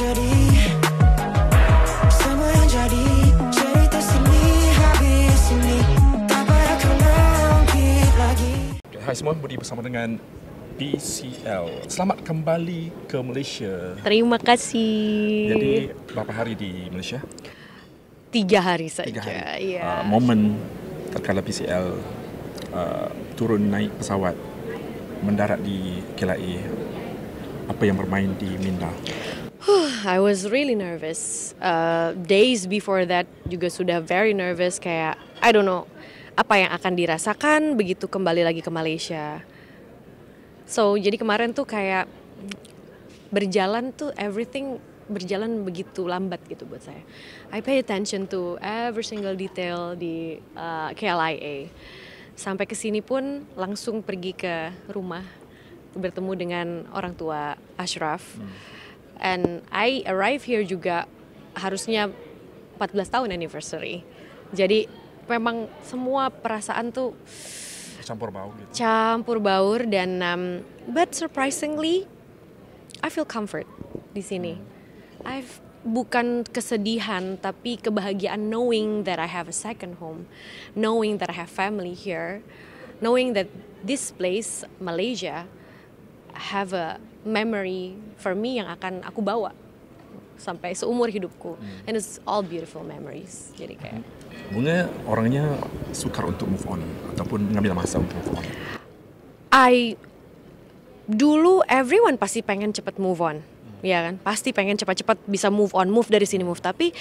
Hai semua, Budi bersama dengan BCL. Selamat kembali ke Malaysia. Terima kasih. Jadi, berapa hari di Malaysia? Tiga hari saja. Tiga hari. Ya. Uh, momen terkala BCL uh, ah, turun naik pesawat, mendarat di KLIA, apa yang bermain di minda? I was really nervous. Uh, days before that juga sudah very nervous kayak I don't know apa yang akan dirasakan begitu kembali lagi ke Malaysia. So jadi kemarin tuh kayak berjalan tuh everything berjalan begitu lambat gitu buat saya. I pay attention to every single detail di uh, KLIA. Sampai ke sini pun langsung pergi ke rumah bertemu dengan orang tua Ashraf. Hmm And I arrive here juga harusnya 14 tahun anniversary. Jadi memang semua perasaan tuh campur baur gitu. Campur baur dan um, but surprisingly I feel comfort di sini. Hmm. I've bukan kesedihan tapi kebahagiaan knowing that I have a second home, knowing that I have family here, knowing that this place Malaysia have a memory for me yang akan aku bawa sampai seumur hidupku hmm. and it's all beautiful memories jadi kayak hmm. bunga orangnya sukar untuk move on ataupun mengambil masa untuk move on I dulu everyone pasti pengen cepet move on hmm. ya kan pasti pengen cepat-cepat bisa move on move dari sini move tapi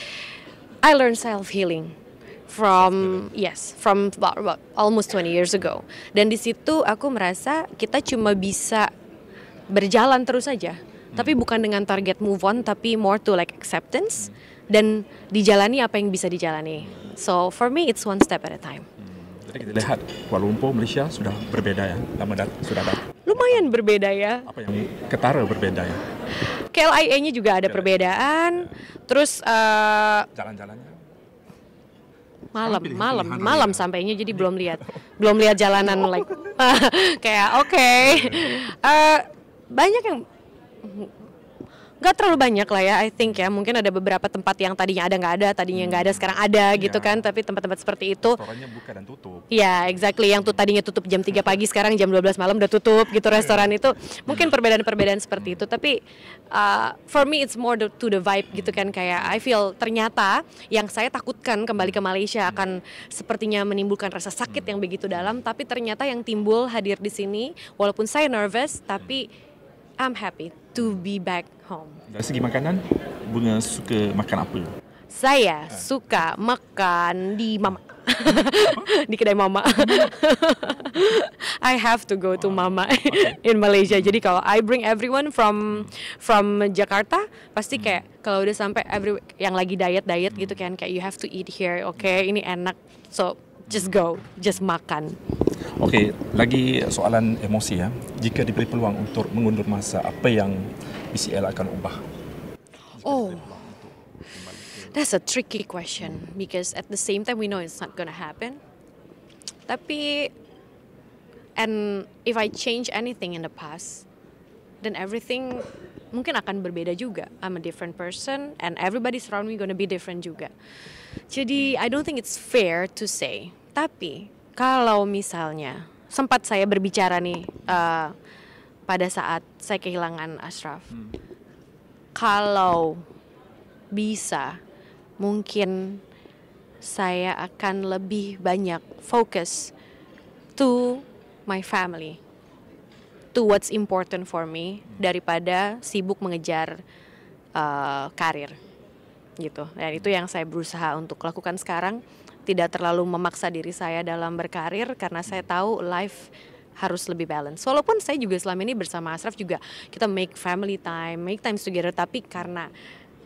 I learn self healing from yes from about, about almost 20 years ago dan di situ aku merasa kita cuma bisa berjalan terus saja hmm. tapi bukan dengan target move on tapi more to like acceptance hmm. dan dijalani apa yang bisa dijalani so for me it's one step at a time hmm. jadi kita lihat Kuala Lumpur Malaysia sudah berbeda ya lama dat sudah dat lumayan berbeda ya apa yang ketara berbeda ya KLIA-nya juga ada KLIA. perbedaan ya. terus uh, jalan-jalannya malam malam malam ya. sampainya jadi belum lihat belum lihat jalanan like kayak oke okay. uh, eh, banyak yang nggak terlalu banyak lah ya I think ya mungkin ada beberapa tempat yang tadinya ada nggak ada tadinya nggak ada hmm. sekarang ada yeah. gitu kan tapi tempat-tempat seperti itu restorannya buka dan tutup ya yeah, exactly yang tuh tadinya tutup jam 3 pagi sekarang jam 12 malam udah tutup gitu iya. restoran itu mungkin perbedaan-perbedaan seperti itu tapi uh, for me it's more the, to the vibe hmm. gitu kan kayak I feel ternyata yang saya takutkan kembali ke Malaysia hmm. akan sepertinya menimbulkan rasa sakit yang begitu dalam tapi ternyata yang timbul hadir di sini walaupun saya nervous tapi I'm happy to be back home. Dari segi makanan, Bunga suka makan apa? Saya uh. suka makan di Mama. di kedai Mama. I have to go to ah, Mama in Malaysia. Jadi kalau I bring everyone from from Jakarta, pasti hmm. kayak kalau udah sampai every yang lagi diet-diet hmm. gitu kan kayak you have to eat here. Oke, okay, ini enak. So just go, just makan. Okey, lagi soalan emosi ya. Jika diberi peluang untuk mengundur masa, apa yang BCL akan ubah? oh. That's a tricky question because at the same time we know it's not going to happen. Tapi and if I change anything in the past, then everything mungkin akan berbeda juga. I'm a different person and everybody around me going to be different juga. Jadi I don't think it's fair to say. Tapi kalau misalnya sempat saya berbicara nih uh, pada saat saya kehilangan Ashraf, hmm. kalau bisa mungkin saya akan lebih banyak fokus to my family, to what's important for me hmm. daripada sibuk mengejar uh, karir gitu dan itu yang saya berusaha untuk lakukan sekarang tidak terlalu memaksa diri saya dalam berkarir karena saya tahu life harus lebih balance. Walaupun saya juga selama ini bersama Ashraf juga kita make family time, make time together tapi karena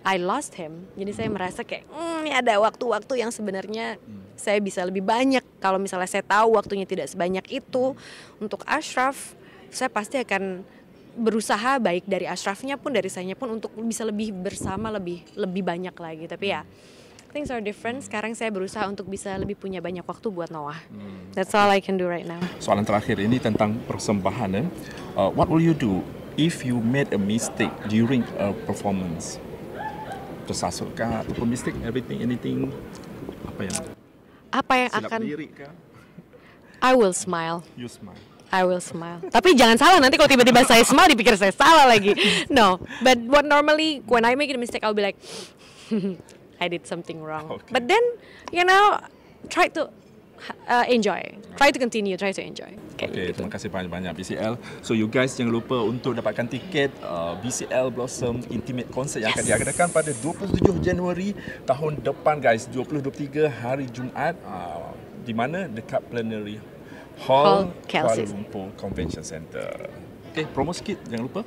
I lost him, jadi saya merasa kayak mm, ini ada waktu-waktu yang sebenarnya hmm. saya bisa lebih banyak kalau misalnya saya tahu waktunya tidak sebanyak itu untuk Ashraf, saya pasti akan berusaha baik dari ashrafnya pun dari saya pun untuk bisa lebih bersama lebih lebih banyak lagi tapi ya things are different. Sekarang saya berusaha untuk bisa lebih punya banyak waktu buat Noah. Hmm. That's all I can do right now. soal yang terakhir ini tentang persembahan ya. Uh, what will you do if you made a mistake during a performance? tersasul kah ataupun everything anything apa yang apa yang akan diri I will smile. You smile. I will smile. Tapi jangan salah nanti kalau tiba-tiba saya smile dipikir saya salah lagi. No, but what normally when I make a mistake I'll be like I did something wrong. Okay. But then you know try to uh, enjoy. Try to continue, try to enjoy. Okay, okay terima kasih banyak-banyak BCL. So you guys jangan lupa untuk dapatkan tiket uh, BCL Blossom Intimate Concert yang yes. akan diadakan pada 27 Januari tahun depan guys, 2023 hari Jumaat uh, di mana dekat Plenary Hall, Hall Kuala Lumpur Convention Center. Oke, okay, promo sikit, jangan lupa.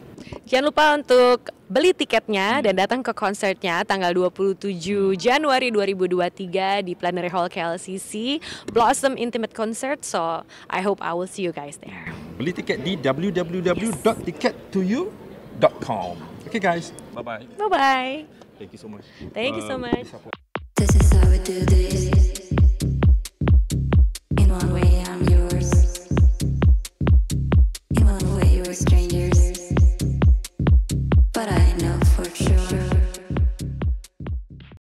Jangan lupa untuk beli tiketnya hmm. dan datang ke konsernya tanggal 27 Januari 2023 di Plenary Hall KLCC Blossom Intimate Concert. So, I hope I will see you guys there. Beli tiket di www.tickettoyou.com. Okay guys, bye-bye. Bye-bye. Thank you so much. Thank you so uh, much. This is how we do this.